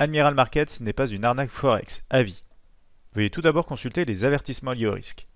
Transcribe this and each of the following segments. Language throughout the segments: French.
Admiral Markets n'est pas une arnaque Forex. Avis. Veuillez tout d'abord consulter les avertissements liés au risque.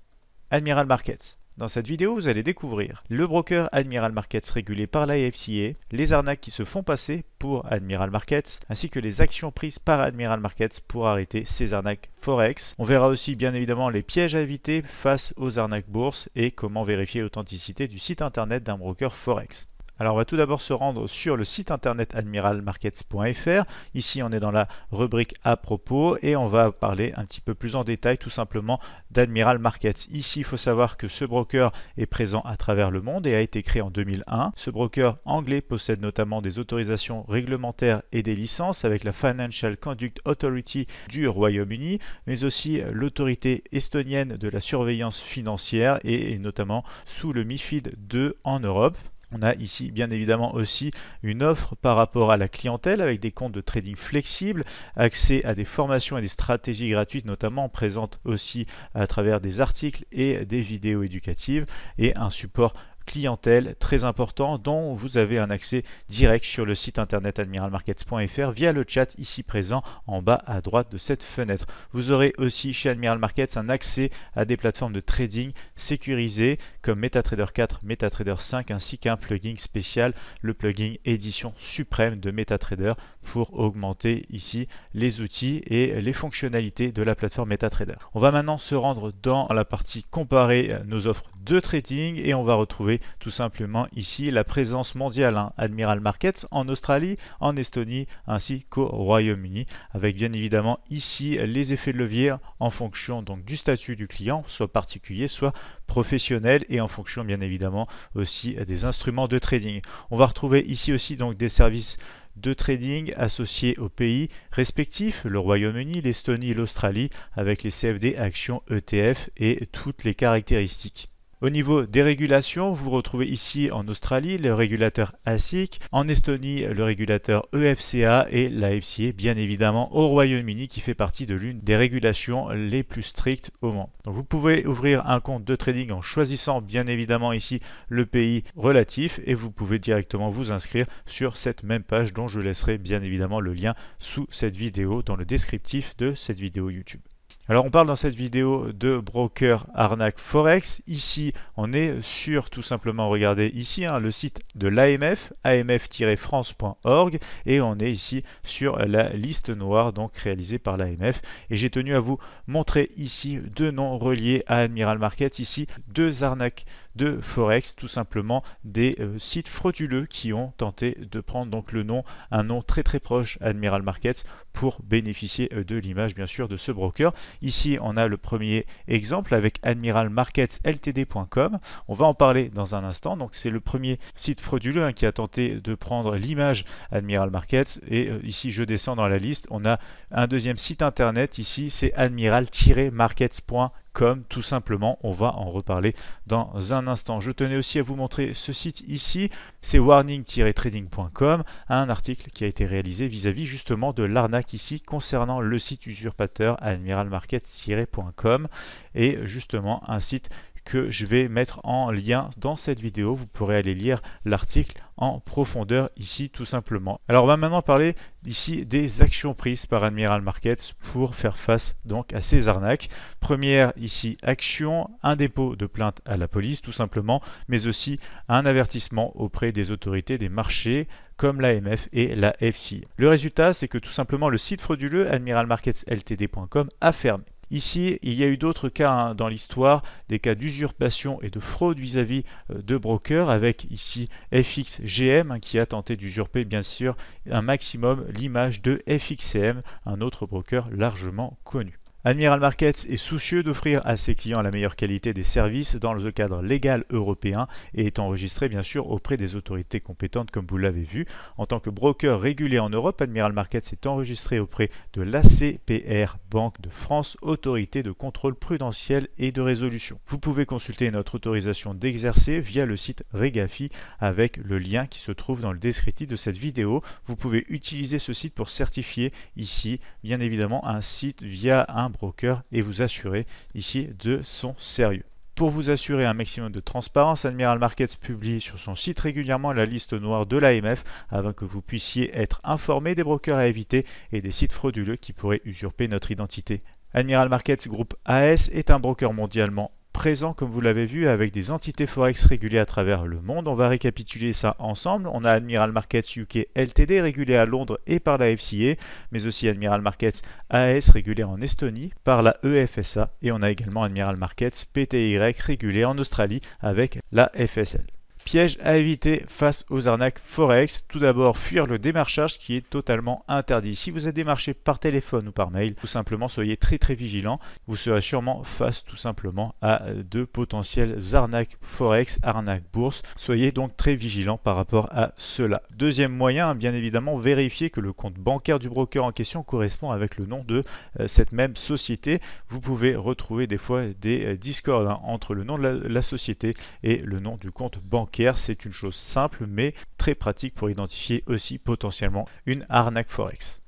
Admiral Markets. Dans cette vidéo, vous allez découvrir le broker Admiral Markets régulé par la les arnaques qui se font passer pour Admiral Markets, ainsi que les actions prises par Admiral Markets pour arrêter ces arnaques Forex. On verra aussi bien évidemment les pièges à éviter face aux arnaques bourses et comment vérifier l'authenticité du site internet d'un broker Forex. Alors on va tout d'abord se rendre sur le site internet admiralmarkets.fr. Ici on est dans la rubrique à propos et on va parler un petit peu plus en détail tout simplement d'Admiral Markets. Ici il faut savoir que ce broker est présent à travers le monde et a été créé en 2001. Ce broker anglais possède notamment des autorisations réglementaires et des licences avec la Financial Conduct Authority du Royaume-Uni, mais aussi l'autorité estonienne de la surveillance financière et notamment sous le MIFID 2 en Europe. On a ici bien évidemment aussi une offre par rapport à la clientèle avec des comptes de trading flexibles, accès à des formations et des stratégies gratuites notamment présentes aussi à travers des articles et des vidéos éducatives et un support clientèle très important dont vous avez un accès direct sur le site internet admiralmarkets.fr via le chat ici présent en bas à droite de cette fenêtre. Vous aurez aussi chez Admiral Markets un accès à des plateformes de trading sécurisées comme MetaTrader 4, MetaTrader 5 ainsi qu'un plugin spécial, le plugin édition suprême de MetaTrader pour augmenter ici les outils et les fonctionnalités de la plateforme MetaTrader. On va maintenant se rendre dans la partie comparer nos offres de trading et on va retrouver tout simplement ici la présence mondiale, hein. Admiral Markets, en Australie, en Estonie, ainsi qu'au Royaume-Uni, avec bien évidemment ici les effets de levier en fonction donc du statut du client, soit particulier, soit professionnel, et en fonction bien évidemment aussi des instruments de trading. On va retrouver ici aussi donc des services de trading associés aux pays respectifs, le Royaume-Uni, l'Estonie, l'Australie, avec les CFD, actions, ETF et toutes les caractéristiques. Au niveau des régulations, vous retrouvez ici en Australie le régulateur ASIC, en Estonie le régulateur EFCA et la FCA bien évidemment au Royaume-Uni qui fait partie de l'une des régulations les plus strictes au monde. vous pouvez ouvrir un compte de trading en choisissant bien évidemment ici le pays relatif et vous pouvez directement vous inscrire sur cette même page dont je laisserai bien évidemment le lien sous cette vidéo dans le descriptif de cette vidéo YouTube. Alors on parle dans cette vidéo de broker arnaque forex. Ici, on est sur tout simplement, regardez ici, hein, le site de l'AMF, amf-france.org, et on est ici sur la liste noire, donc réalisée par l'AMF. Et j'ai tenu à vous montrer ici deux noms reliés à Admiral Markets, ici deux arnaques de forex, tout simplement des euh, sites frauduleux qui ont tenté de prendre donc le nom, un nom très très proche Admiral Markets, pour bénéficier euh, de l'image bien sûr de ce broker. Ici, on a le premier exemple avec admiralmarketsltd.com. On va en parler dans un instant. Donc, c'est le premier site frauduleux hein, qui a tenté de prendre l'image Admiral Markets. Et euh, ici, je descends dans la liste. On a un deuxième site internet. Ici, c'est admiral-markets.com comme tout simplement on va en reparler dans un instant. Je tenais aussi à vous montrer ce site ici, c'est warning-trading.com, un article qui a été réalisé vis-à-vis justement de l'arnaque ici concernant le site usurpateur admiralmarket-com et justement un site que je vais mettre en lien dans cette vidéo. Vous pourrez aller lire l'article en profondeur ici tout simplement. Alors on va maintenant parler ici des actions prises par Admiral Markets pour faire face donc à ces arnaques. Première ici action, un dépôt de plainte à la police tout simplement, mais aussi un avertissement auprès des autorités des marchés comme l'AMF et la FCI. Le résultat c'est que tout simplement le site frauduleux admiralmarketsltd.com a fermé. Ici, il y a eu d'autres cas hein, dans l'histoire, des cas d'usurpation et de fraude vis-à-vis euh, de brokers, avec ici FXGM hein, qui a tenté d'usurper bien sûr un maximum l'image de FXCM, un autre broker largement connu. Admiral Markets est soucieux d'offrir à ses clients la meilleure qualité des services dans le cadre légal européen et est enregistré bien sûr auprès des autorités compétentes comme vous l'avez vu. En tant que broker régulé en Europe, Admiral Markets est enregistré auprès de l'ACPR, Banque de France, autorité de contrôle prudentiel et de résolution. Vous pouvez consulter notre autorisation d'exercer via le site Regafi avec le lien qui se trouve dans le descriptif de cette vidéo. Vous pouvez utiliser ce site pour certifier ici bien évidemment un site via un broker et vous assurer ici de son sérieux. Pour vous assurer un maximum de transparence, Admiral Markets publie sur son site régulièrement la liste noire de l'AMF afin que vous puissiez être informé des brokers à éviter et des sites frauduleux qui pourraient usurper notre identité. Admiral Markets Group AS est un broker mondialement présent comme vous l'avez vu avec des entités forex régulées à travers le monde. On va récapituler ça ensemble. On a Admiral Markets UK LTD régulé à Londres et par la FCA, mais aussi Admiral Markets AS régulé en Estonie par la EFSA et on a également Admiral Markets PTY régulé en Australie avec la FSL. Piège à éviter face aux arnaques Forex. Tout d'abord, fuir le démarchage qui est totalement interdit. Si vous êtes démarché par téléphone ou par mail, tout simplement soyez très très vigilant. Vous serez sûrement face tout simplement à de potentielles arnaques Forex, arnaques bourse. Soyez donc très vigilant par rapport à cela. Deuxième moyen, bien évidemment, vérifier que le compte bancaire du broker en question correspond avec le nom de euh, cette même société. Vous pouvez retrouver des fois des euh, discords hein, entre le nom de la société et le nom du compte bancaire c'est une chose simple mais très pratique pour identifier aussi potentiellement une arnaque Forex.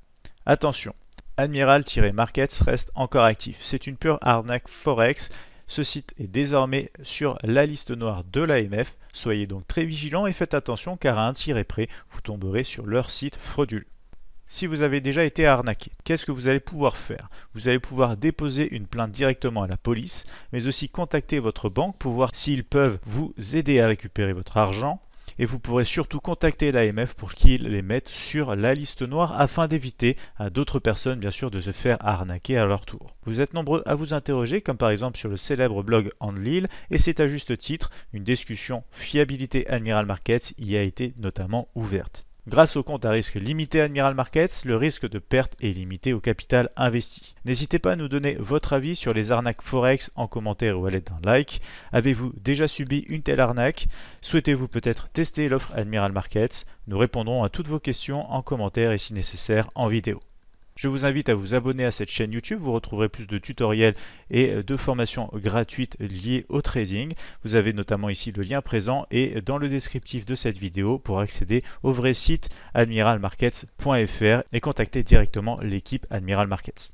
Attention, Admiral-Markets reste encore actif. C'est une pure arnaque Forex. Ce site est désormais sur la liste noire de l'AMF. Soyez donc très vigilants et faites attention car à un tiré près, vous tomberez sur leur site frauduleux si vous avez déjà été arnaqué, qu'est-ce que vous allez pouvoir faire Vous allez pouvoir déposer une plainte directement à la police, mais aussi contacter votre banque pour voir s'ils peuvent vous aider à récupérer votre argent. Et vous pourrez surtout contacter l'AMF pour qu'ils les mettent sur la liste noire afin d'éviter à d'autres personnes bien sûr de se faire arnaquer à leur tour. Vous êtes nombreux à vous interroger comme par exemple sur le célèbre blog Lille et c'est à juste titre une discussion fiabilité Admiral Markets y a été notamment ouverte. Grâce au compte à risque limité Admiral Markets, le risque de perte est limité au capital investi. N'hésitez pas à nous donner votre avis sur les arnaques Forex en commentaire ou à l'aide d'un like. Avez-vous déjà subi une telle arnaque Souhaitez-vous peut-être tester l'offre Admiral Markets Nous répondrons à toutes vos questions en commentaire et si nécessaire en vidéo. Je vous invite à vous abonner à cette chaîne YouTube, vous retrouverez plus de tutoriels et de formations gratuites liées au trading. Vous avez notamment ici le lien présent et dans le descriptif de cette vidéo pour accéder au vrai site admiralmarkets.fr et contacter directement l'équipe Admiral Markets.